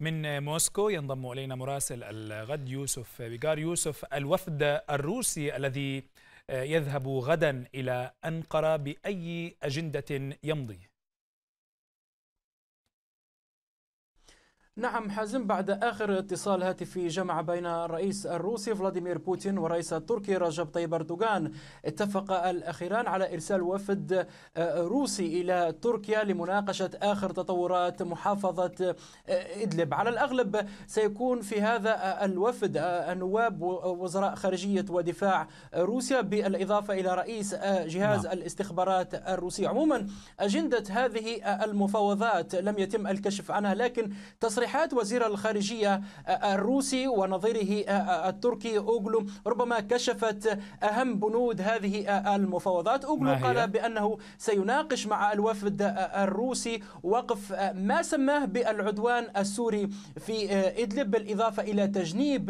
من موسكو ينضم الينا مراسل الغد يوسف بيجار يوسف الوفد الروسي الذي يذهب غدا الى انقره باي اجنده يمضي نعم حازم بعد آخر اتصال هاتفي جمع بين الرئيس الروسي فلاديمير بوتين والرئيس التركي رجب طيب أردوغان اتفق الأخيران على إرسال وفد آه، روسي إلى تركيا لمناقشة آخر تطورات محافظة آه، إدلب على الأغلب سيكون في هذا آه، الوفد النواب وزراء خارجية ودفاع روسيا بالإضافة إلى رئيس جهاز نعم. الاستخبارات الروسي عموما أجندة هذه المفاوضات لم يتم الكشف عنها لكن تصريح تصريحات وزير الخارجية آه، آه، الروسي ونظيره آه، التركي أوغلو ربما كشفت أهم بنود هذه المفاوضات أوغلو قال بأنه سيناقش مع الوفد الروسي وقف ما سماه بالعدوان السوري في إدلب بالإضافة إلى تجنيب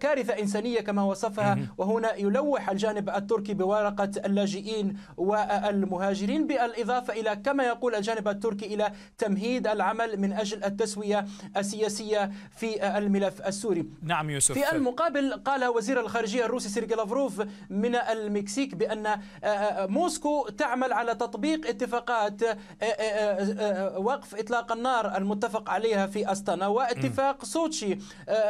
كارثة إنسانية كما وصفها وهنا يلوح الجانب التركي بورقة اللاجئين والمهاجرين بالإضافة إلى كما يقول الجانب التركي إلى تمهيد العمل من أجل التسوية السياسية في الملف السوري نعم يوسف في المقابل قال وزير الخارجية الروسي سيرجي لافروف من المكسيك بأن آه، آه، موسكو تعمل على تطبيق اتفاقات آه، وقف إطلاق النار المتفق عليها في أستانا واتفاق سوتشي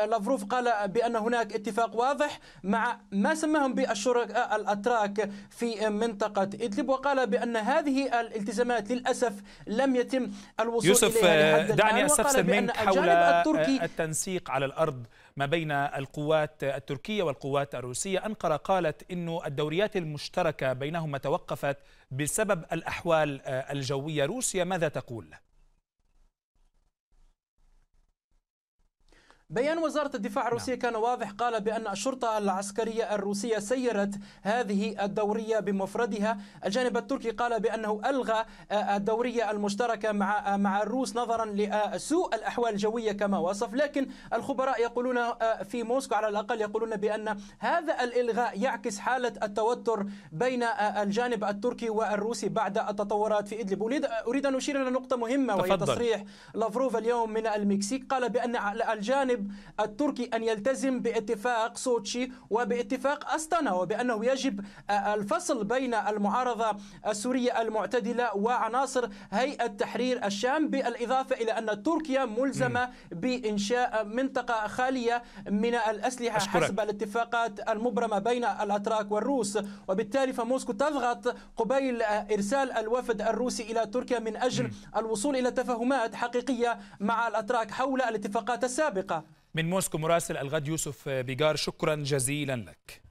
لافروف قال بأن هناك اتفاق واضح مع ما سماهم بالشركاء الأتراك في منطقة إدلب وقال بأن هذه الالتزامات للأسف لم يتم الوصول يوسف إليها يعني آه، استفسر منك حول آه، التنسيق على الارض ما بين القوات التركيه والقوات الروسيه، انقره قالت انه الدوريات المشتركه بينهما توقفت بسبب الاحوال آه، الجويه، روسيا ماذا تقول؟ بيان وزارة الدفاع نعم. الروسية كان واضح قال بأن الشرطة العسكرية الروسية سيرت هذه الدورية بمفردها الجانب التركي قال بأنه ألغى آه، الدورية المشتركة مع آه، مع الروس نظرا لسوء الأحوال الجوية كما وصف لكن الخبراء يقولون آه، في موسكو على الأقل يقولون بأن هذا الإلغاء يعكس حالة التوتر بين الجانب التركي والروسي بعد التطورات في إدلب أريد أن أشير إلى نقطة مهمة وهي تصريح لافروف اليوم من المكسيك قال بأن الجانب الجانب التركي أن يلتزم باتفاق سوتشي وباتفاق أستانا وبأنه يجب آه، الفصل بين المعارضة السورية المعتدلة وعناصر هيئة تحرير الشام بالإضافة إلى أن تركيا ملزمة بإنشاء منطقة خالية من الأسلحة أشكرك. حسب الاتفاقات المبرمة بين الأتراك والروس وبالتالي فموسكو تضغط قبيل آه، إرسال الوفد الروسي إلى تركيا من أجل الوصول إلى تفاهمات حقيقية مع الأتراك حول الاتفاقات السابقة من موسكو مراسل الغد يوسف بيجار شكرا جزيلا لك